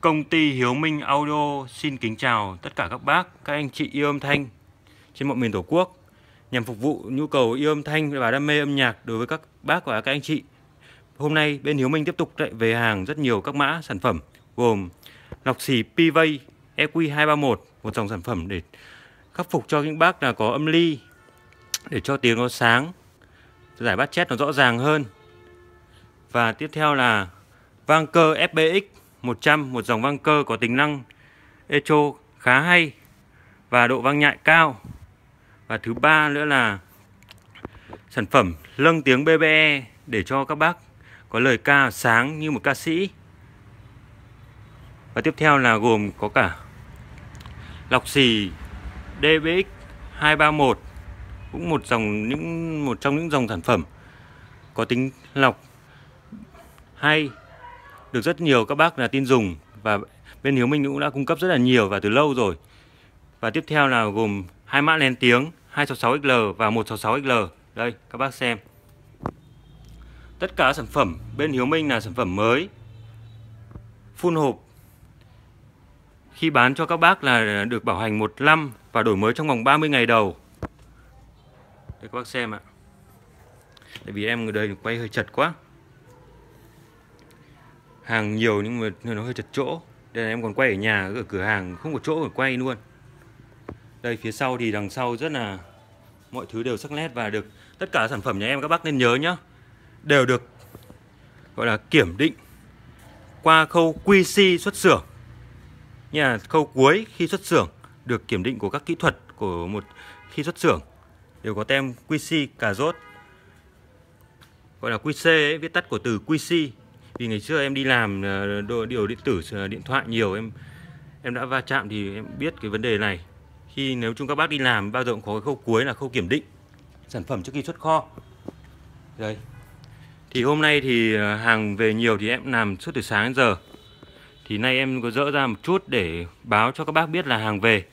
Công ty Hiếu Minh Audio xin kính chào tất cả các bác, các anh chị yêu âm thanh trên mọi miền Tổ quốc nhằm phục vụ nhu cầu yêu âm thanh và đam mê âm nhạc đối với các bác và các anh chị. Hôm nay bên Hiếu Minh tiếp tục chạy về hàng rất nhiều các mã sản phẩm gồm lọc xì PV EQ231, một dòng sản phẩm để khắc phục cho những bác là có âm ly để cho tiếng nó sáng, giải bát chét nó rõ ràng hơn. Và tiếp theo là vang cơ FBX 100 một dòng vang cơ có tính năng echo khá hay và độ vang nhạy cao. Và thứ ba nữa là sản phẩm lâng tiếng BBE để cho các bác có lời ca sáng như một ca sĩ. Và tiếp theo là gồm có cả lọc xì DBX 231 cũng một dòng những một trong những dòng sản phẩm có tính lọc hay được rất nhiều các bác là tin dùng và bên Hiếu Minh cũng đã cung cấp rất là nhiều và từ lâu rồi. Và tiếp theo là gồm hai mã nén tiếng 266XL và 166XL. Đây, các bác xem. Tất cả sản phẩm bên Hiếu Minh là sản phẩm mới. Phun hộp. Khi bán cho các bác là được bảo hành 1 năm và đổi mới trong vòng 30 ngày đầu. Để các bác xem ạ. Tại vì em người đây quay hơi chật quá hàng nhiều nhưng mà nó hơi chật chỗ đây là em còn quay ở nhà ở cửa hàng không có chỗ để quay luôn đây phía sau thì đằng sau rất là mọi thứ đều sắc nét và được tất cả sản phẩm nhà em các bác nên nhớ nhá đều được gọi là kiểm định qua khâu QC xuất xưởng nhà khâu cuối khi xuất xưởng được kiểm định của các kỹ thuật của một khi xuất xưởng đều có tem QC cà rốt gọi là QC ấy, viết tắt của từ QC vì ngày xưa em đi làm ờ, đồ điều điện tử ờ, điện thoại nhiều em em đã va chạm thì em biết cái vấn đề này khi nếu chúng các bác đi làm bao giờ cũng có cái khâu cuối là khâu kiểm định sản phẩm trước khi xuất kho đây thì hôm nay thì ờ, hàng về nhiều thì em làm suốt từ sáng đến giờ thì nay em có dỡ ra một chút để báo cho các bác biết là hàng về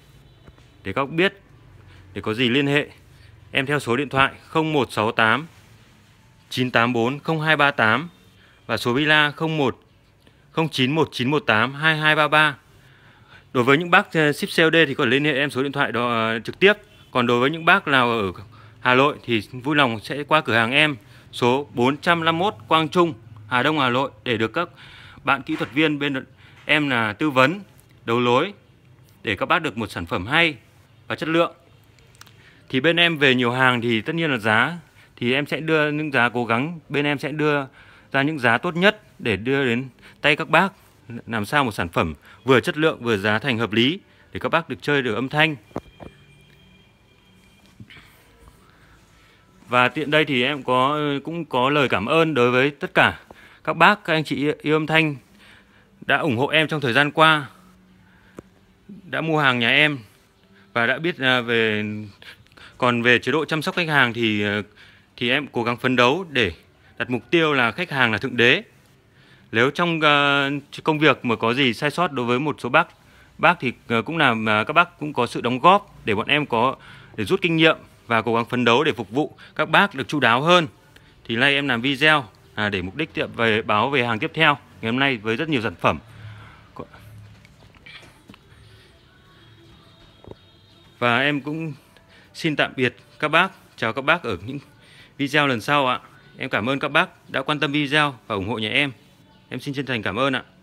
để các bác biết để có gì liên hệ em theo số điện thoại 0168 984 0238 và số villa 01 091918 2233. Đối với những bác ờ, ship COD thì có thể liên hệ em số điện thoại đó ờ, trực tiếp. Còn đối với những bác nào ở Hà Nội thì vui lòng sẽ qua cửa hàng em số 451 Quang Trung, Hà Đông, Hà Nội để được các bạn kỹ thuật viên bên em là tư vấn, đầu lối để các bác được một sản phẩm hay và chất lượng. Thì bên em về nhiều hàng thì tất nhiên là giá thì em sẽ đưa những giá cố gắng bên em sẽ đưa ra những giá tốt nhất để đưa đến tay các bác làm sao một sản phẩm vừa chất lượng vừa giá thành hợp lý để các bác được chơi được âm thanh. Và tiện đây thì em có cũng có lời cảm ơn đối với tất cả các bác, các anh chị yêu âm thanh đã ủng hộ em trong thời gian qua, đã mua hàng nhà em và đã biết à, về còn về chế độ chăm sóc khách hàng thì à, thì em cố gắng phấn đấu để đặt mục tiêu là khách hàng là thượng đế. Nếu trong uh, công việc mà có gì sai sót đối với một số bác, bác thì uh, cũng là uh, ờ, các bác cũng có sự đóng góp để bọn em có để rút kinh nghiệm và cố gắng phấn đấu để phục vụ các bác được chu đáo hơn. Thì nay em làm video à, để mục đích về báo về hàng tiếp theo ngày hôm nay với rất nhiều sản phẩm. Và em cũng xin tạm biệt các bác, chào các bác ở những video lần sau ạ. Em cảm ơn các bác đã quan tâm video và ủng hộ nhà em. Em xin chân thành cảm ơn ạ.